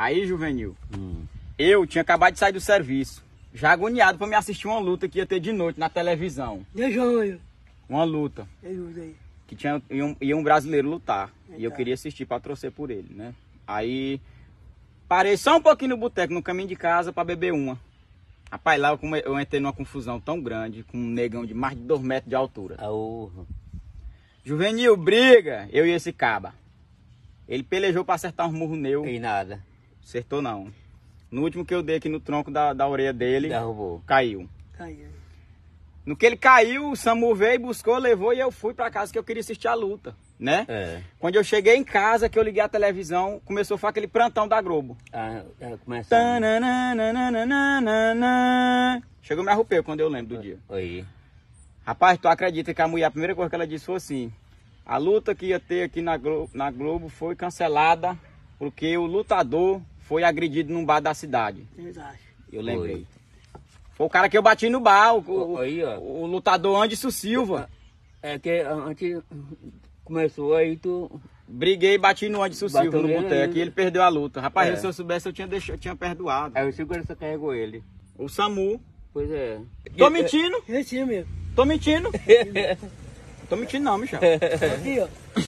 Aí, juvenil, hum. eu tinha acabado de sair do serviço, já agoniado para me assistir uma luta que ia ter de noite na televisão. De joelho. Uma luta. Eu que tinha ia um, ia um brasileiro lutar. E eu queria assistir para torcer por ele, né? Aí parei só um pouquinho no boteco, no caminho de casa, para beber uma. Rapaz, lá eu, come, eu, entrei numa confusão tão grande, com um negão de mais de dois metros de altura. Aô. Ah, juvenil, briga! Eu e esse caba. Ele pelejou para acertar um murro meu. E nada. Acertou não. No último que eu dei aqui no tronco da, da orelha dele, Derrubou. caiu. Caiu. No que ele caiu, o Samu veio, buscou, levou e eu fui para casa que eu queria assistir a luta, né? É. Quando eu cheguei em casa, que eu liguei a televisão, começou a falar aquele prantão da Globo. Ah, começa. Chegou me arrupeu quando eu lembro do dia. Oi. Rapaz, tu acredita que a mulher, a primeira coisa que ela disse foi assim: a luta que ia ter aqui na Globo, na Globo foi cancelada porque o lutador foi agredido num bar da cidade. Verdade. Eu lembrei. Foi, foi o cara que eu bati no bar, o, o, aí, o lutador Anderson Silva. É que antes começou aí tu. Briguei e bati no Anderson Silva no boteco né? e ele perdeu a luta. Rapaz, é. se eu soubesse eu tinha, deixado, eu tinha perdoado. Aí o segurança carregou ele. O SAMU. Pois é. Tô mentindo? Menti mesmo. Tô mentindo? Tô mentindo não, Michel. Aqui, ó.